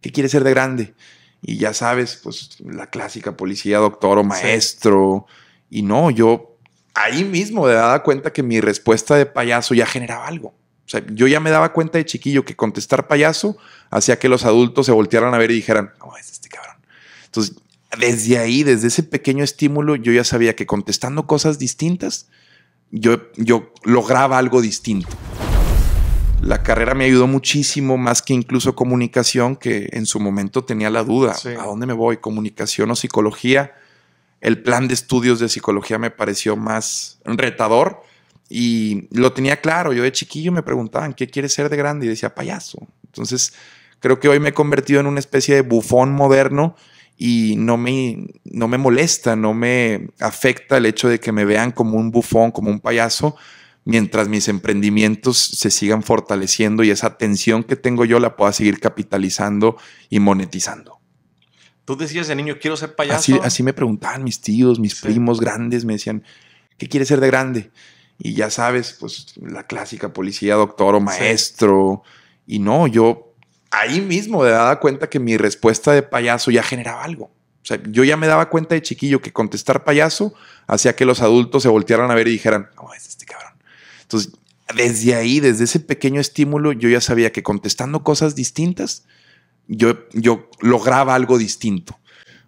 ¿Qué quieres ser de grande? Y ya sabes, pues la clásica policía, doctor o maestro. Y no, yo ahí mismo me daba cuenta que mi respuesta de payaso ya generaba algo. O sea, yo ya me daba cuenta de chiquillo que contestar payaso hacía que los adultos se voltearan a ver y dijeran, es este cabrón. Entonces, desde ahí, desde ese pequeño estímulo, yo ya sabía que contestando cosas distintas, yo, yo lograba algo distinto. La carrera me ayudó muchísimo, más que incluso comunicación, que en su momento tenía la duda, ¿a dónde me voy? ¿Comunicación o psicología? El plan de estudios de psicología me pareció más retador y lo tenía claro. Yo de chiquillo me preguntaban, ¿qué quieres ser de grande? Y decía, payaso. Entonces, creo que hoy me he convertido en una especie de bufón moderno y no me, no me molesta, no me afecta el hecho de que me vean como un bufón, como un payaso, mientras mis emprendimientos se sigan fortaleciendo y esa atención que tengo yo la pueda seguir capitalizando y monetizando. Tú decías de niño, quiero ser payaso. Así, me preguntaban mis tíos, mis primos grandes, me decían, ¿qué quieres ser de grande? Y ya sabes, pues la clásica policía, doctor o maestro. Y no, yo ahí mismo me daba cuenta que mi respuesta de payaso ya generaba algo. O sea, yo ya me daba cuenta de chiquillo que contestar payaso hacía que los adultos se voltearan a ver y dijeran, no, este cabrón. Entonces, desde ahí, desde ese pequeño estímulo, yo ya sabía que contestando cosas distintas, yo, yo lograba algo distinto.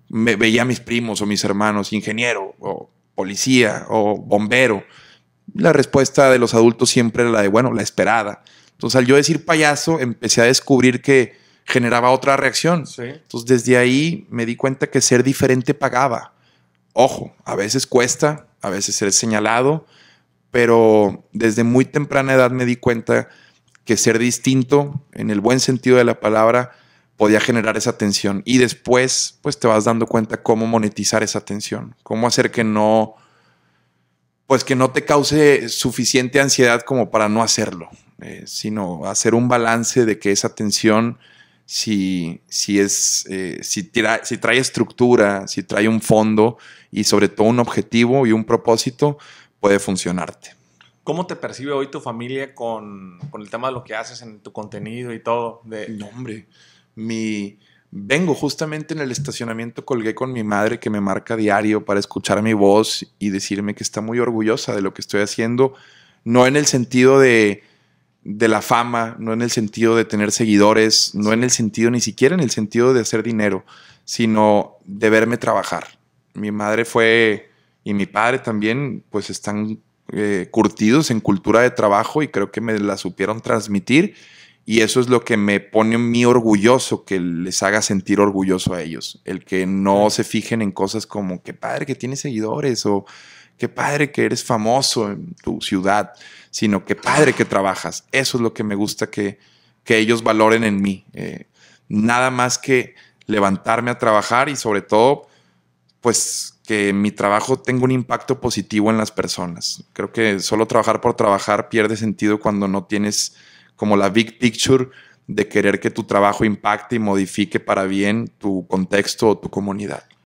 Me, veía a mis primos o mis hermanos, ingeniero o policía o bombero. La respuesta de los adultos siempre era la de, bueno, la esperada. Entonces, al yo decir payaso, empecé a descubrir que generaba otra reacción. Entonces, desde ahí me di cuenta que ser diferente pagaba. Ojo, a veces cuesta, a veces ser señalado, pero desde muy temprana edad me di cuenta que ser distinto, en el buen sentido de la palabra, podía generar esa tensión. Y después, pues te vas dando cuenta cómo monetizar esa tensión, cómo hacer que no, pues que no te cause suficiente ansiedad como para no hacerlo, eh, sino hacer un balance de que esa tensión, si, si, es, eh, si trae estructura, si trae un fondo y sobre todo un objetivo y un propósito, puede funcionarte. ¿Cómo te percibe hoy tu familia con, el tema de lo que haces en tu contenido y todo? De... No, hombre, Vengo justamente en el estacionamiento, colgué con mi madre que me marca diario para escuchar mi voz y decirme que está muy orgullosa de lo que estoy haciendo, no en el sentido de, de la fama, no en el sentido de tener seguidores, no en el sentido, ni siquiera en el sentido de hacer dinero, sino de verme trabajar. Mi madre fue y mi padre también, pues están eh, curtidos en cultura de trabajo y creo que me la supieron transmitir. Y eso es lo que me pone mí orgulloso, que les haga sentir orgulloso a ellos. El que no se fijen en cosas como, qué padre que tienes seguidores o qué padre que eres famoso en tu ciudad, sino qué padre que trabajas. Eso es lo que me gusta que, que ellos valoren en mí. Eh, nada más que levantarme a trabajar y sobre todo, pues que mi trabajo tenga un impacto positivo en las personas. Creo que solo trabajar por trabajar pierde sentido cuando no tienes como la big picture de querer que tu trabajo impacte y modifique para bien tu contexto o tu comunidad.